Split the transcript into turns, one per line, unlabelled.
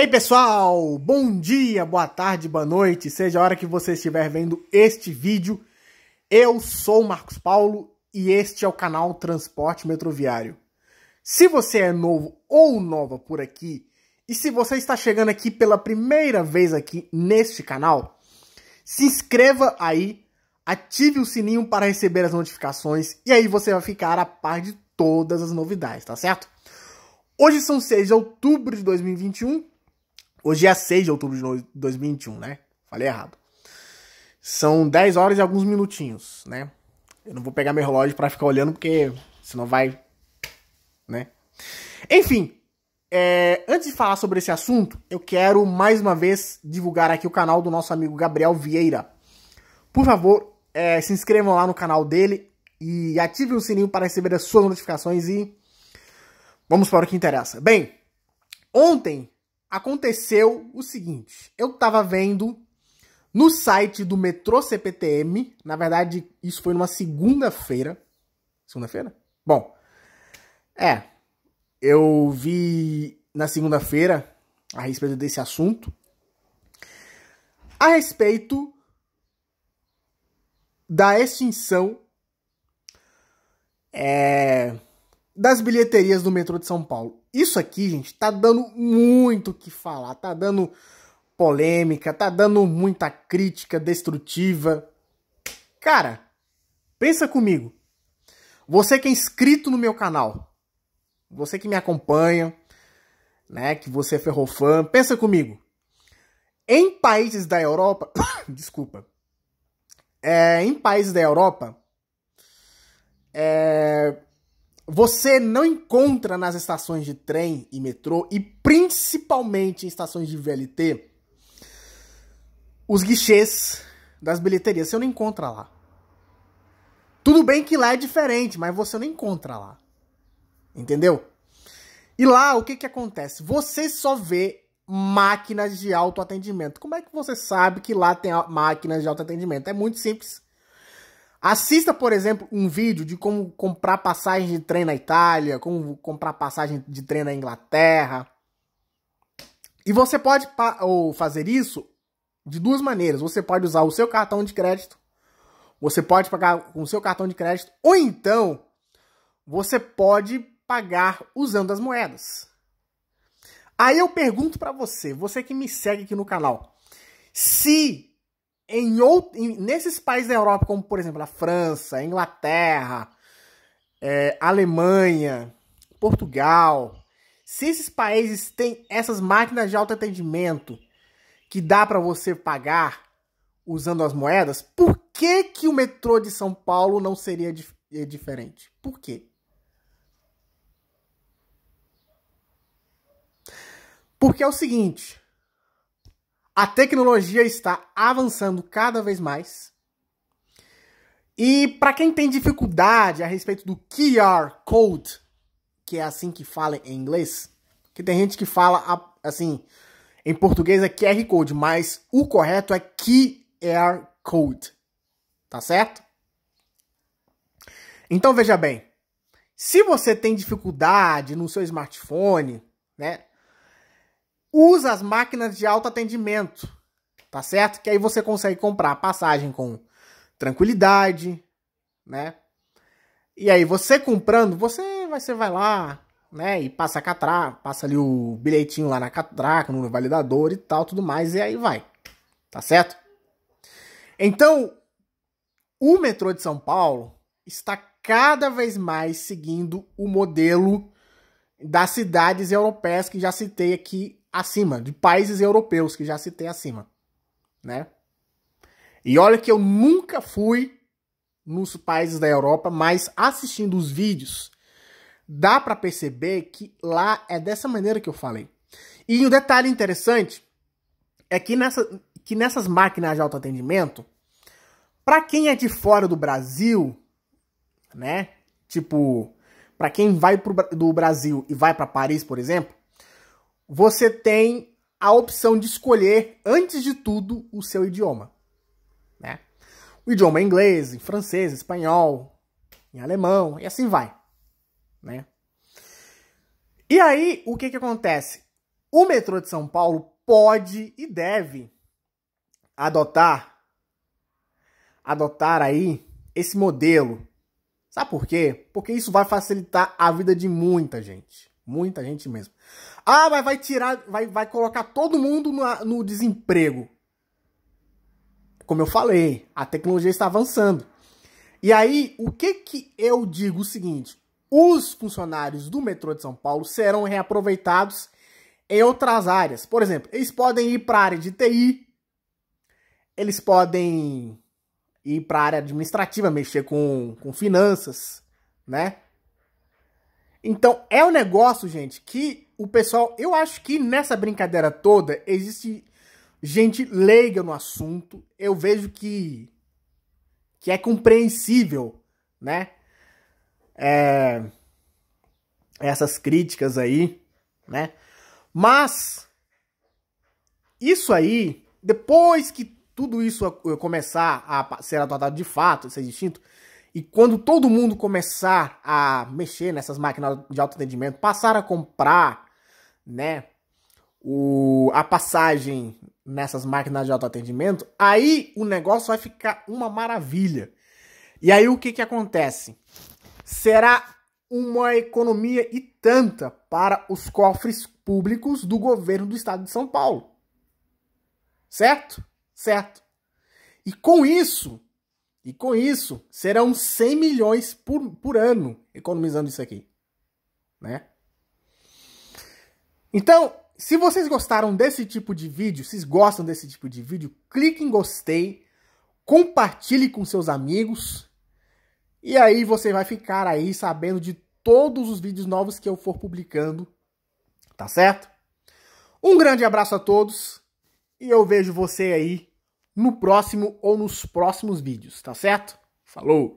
Ei pessoal, bom dia, boa tarde, boa noite, seja a hora que você estiver vendo este vídeo. Eu sou Marcos Paulo e este é o canal Transporte Metroviário. Se você é novo ou nova por aqui e se você está chegando aqui pela primeira vez aqui neste canal, se inscreva aí, ative o sininho para receber as notificações e aí você vai ficar a par de todas as novidades, tá certo? Hoje são 6 de outubro de 2021 Hoje é 6 de outubro de 2021, né? Falei errado. São 10 horas e alguns minutinhos, né? Eu não vou pegar meu relógio para ficar olhando, porque senão vai. Né? Enfim, é, antes de falar sobre esse assunto, eu quero mais uma vez divulgar aqui o canal do nosso amigo Gabriel Vieira. Por favor, é, se inscrevam lá no canal dele e ativem o sininho para receber as suas notificações e vamos para o que interessa. Bem, ontem aconteceu o seguinte: eu tava vendo no site do Metrô CPTM, na verdade, isso foi numa segunda-feira. Segunda-feira? Bom, é. Eu vi na segunda-feira a respeito desse assunto. A respeito da extinção é, das bilheterias do metrô de São Paulo. Isso aqui, gente, tá dando muito o que falar, tá dando polêmica, tá dando muita crítica destrutiva. Cara, pensa comigo. Você que é inscrito no meu canal, você que me acompanha, né, que você é ferrofã, pensa comigo. Em países da Europa, desculpa, é, em países da Europa, é, você não encontra nas estações de trem e metrô, e principalmente em estações de VLT, os guichês das bilheterias. Você não encontra lá. Tudo bem que lá é diferente, mas você não encontra lá. Entendeu? E lá, o que, que acontece? Você só vê máquinas de autoatendimento. Como é que você sabe que lá tem máquinas de autoatendimento? É muito simples. Assista, por exemplo, um vídeo de como comprar passagem de trem na Itália, como comprar passagem de trem na Inglaterra. E você pode ou fazer isso de duas maneiras. Você pode usar o seu cartão de crédito, você pode pagar com o seu cartão de crédito, ou então você pode pagar usando as moedas. Aí eu pergunto para você, você que me segue aqui no canal, se em, out, em nesses países da Europa, como por exemplo a França, a Inglaterra, é, Alemanha, Portugal, se esses países têm essas máquinas de autoatendimento que dá para você pagar usando as moedas, por que, que o metrô de São Paulo não seria dif é, diferente? Por quê? Porque é o seguinte, a tecnologia está avançando cada vez mais. E para quem tem dificuldade a respeito do QR Code, que é assim que fala em inglês, que tem gente que fala assim, em português é QR Code, mas o correto é QR Code. Tá certo? Então veja bem, se você tem dificuldade no seu smartphone, né, usa as máquinas de autoatendimento, tá certo? Que aí você consegue comprar a passagem com tranquilidade, né? E aí você comprando, você vai, você vai lá, né? E passa a catraca, passa ali o bilhetinho lá na catraca, no validador e tal, tudo mais, e aí vai, tá certo? Então, o metrô de São Paulo está cada vez mais seguindo o modelo das cidades europeias que já citei aqui acima, de países europeus que já citei acima, né? E olha que eu nunca fui nos países da Europa, mas assistindo os vídeos dá para perceber que lá é dessa maneira que eu falei. E um detalhe interessante é que, nessa, que nessas máquinas de autoatendimento, para quem é de fora do Brasil, né? Tipo, para quem vai pro, do Brasil e vai para Paris, por exemplo, você tem a opção de escolher, antes de tudo, o seu idioma. Né? O idioma é inglês, em francês, espanhol, em alemão, e assim vai. Né? E aí, o que, que acontece? O metrô de São Paulo pode e deve adotar adotar aí esse modelo. Sabe por quê? Porque isso vai facilitar a vida de muita gente. Muita gente mesmo. Ah, mas vai tirar, vai, vai colocar todo mundo no, no desemprego. Como eu falei, a tecnologia está avançando. E aí, o que que eu digo o seguinte: os funcionários do metrô de São Paulo serão reaproveitados em outras áreas. Por exemplo, eles podem ir para a área de TI, eles podem ir para a área administrativa, mexer com, com finanças, né? Então, é um negócio, gente, que o pessoal. Eu acho que nessa brincadeira toda existe gente leiga no assunto. Eu vejo que. que é compreensível, né? É, essas críticas aí, né? Mas. Isso aí, depois que tudo isso começar a ser adotado de fato, ser distinto, e quando todo mundo começar a mexer nessas máquinas de alto atendimento, passar a comprar, né, o, a passagem nessas máquinas de autoatendimento, aí o negócio vai ficar uma maravilha. E aí o que, que acontece? Será uma economia e tanta para os cofres públicos do governo do estado de São Paulo. Certo? Certo. E com isso, e com isso, serão 100 milhões por, por ano economizando isso aqui. Né? Então, se vocês gostaram desse tipo de vídeo, se gostam desse tipo de vídeo, clique em gostei, compartilhe com seus amigos, e aí você vai ficar aí sabendo de todos os vídeos novos que eu for publicando, tá certo? Um grande abraço a todos e eu vejo você aí no próximo ou nos próximos vídeos, tá certo? Falou!